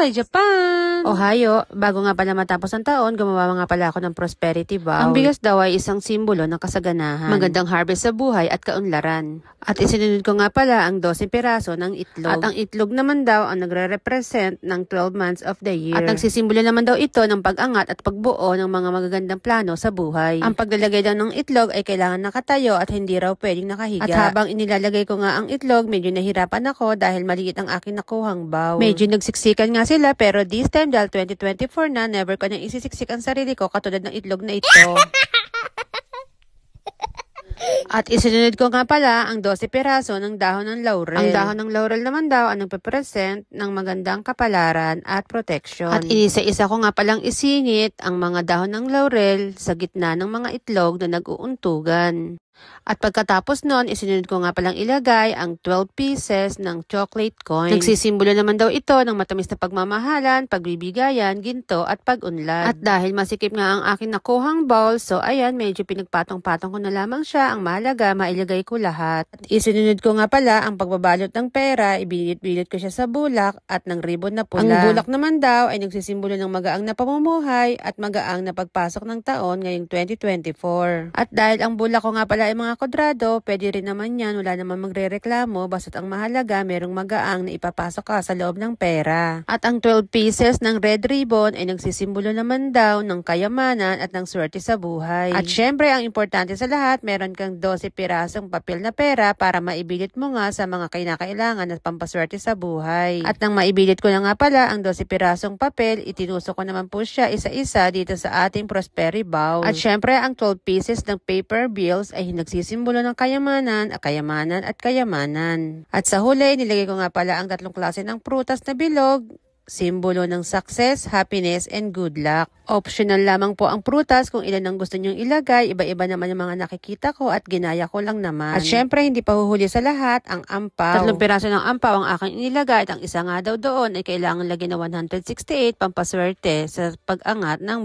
ay Japan. Ohayo! bago nga pala matapos ang taon, gumawa nga pala ako ng prosperity vow. Ang bigas daw ay isang simbolo ng kasaganahan. Magandang harvest sa buhay at kaunlaran. At isinunod ko nga pala ang 12 piraso ng itlog. At ang itlog naman daw ang nagre-represent ng 12 months of the year. At nagsisimbolo naman daw ito ng pag-angat at pagbuo ng mga magagandang plano sa buhay. Ang paglalagay daw ng itlog ay kailangan nakatayo at hindi raw pwedeng nakahiga. At habang inilalagay ko nga ang itlog, medyo nahirapan ako dahil maliit ang aking nakuhang bowl. Medyo nagsiksikan nga sila pero this time dahil 2024 na, never ko nang isisiksik ang sarili ko katulad ng itlog na ito. At isinunod ko nga pala ang 12 piraso ng dahon ng laurel. Ang dahon ng laurel naman daw ang nagpe ng magandang kapalaran at protection. At isa-isa ko nga palang isingit ang mga dahon ng laurel sa gitna ng mga itlog na nag-uuntugan. At pagkatapos nun, isinunod ko nga palang ilagay ang 12 pieces ng chocolate coin. Nagsisimbolo naman daw ito ng matamis na pagmamahalan, pagbibigayan, ginto at pagunlad. At dahil masikip nga ang akin nakuhang bowl, so ayan, medyo pinagpatong-patong ko na lamang siya. Ang mahalaga, mailagay ko lahat. At isinunod ko nga pala ang pagbabalot ng pera, ibilit-bilit ko siya sa bulak at ng ribbon na pula. Ang bulak naman daw ay nagsisimbolo ng magaang na pamumuhay at magaang na pagpasok ng taon ngayong 2024. At dahil ang bulak ko nga pala tayo mga kodrado, pwede rin naman yan, wala naman magre-reklamo, basta't ang mahalaga, merong magaang na ipapasok ka sa loob ng pera. At ang 12 pieces ng red ribbon ay nagsisimbolo naman daw ng kayamanan at ng swerte sa buhay. At syempre, ang importante sa lahat, meron kang 12 pirasong papel na pera para maibilit mo nga sa mga kinakailangan at pampaswerte sa buhay. At nang maibilit ko na nga pala ang 12 pirasong papel, itinuso ko naman po siya isa-isa dito sa ating Prosperity Bowl. At syempre, ang 12 pieces ng paper bills ay nagsisimbola ng kayamanan, ah, kayamanan at kayamanan. At sa huli, nilagay ko nga pala ang tatlong klase ng prutas na bilog, simbolo ng success, happiness, and good luck. Optional lamang po ang prutas kung ilan ang gusto nyong ilagay. Iba-iba naman yung mga nakikita ko at ginaya ko lang naman. At syempre, hindi pa huhuli sa lahat ang ampaw. Tatlong piraso ng ampaw ang aking inilagay at ang isa nga daw doon ay kailangan lagyan na 168 pampaswerte sa pag-angat ng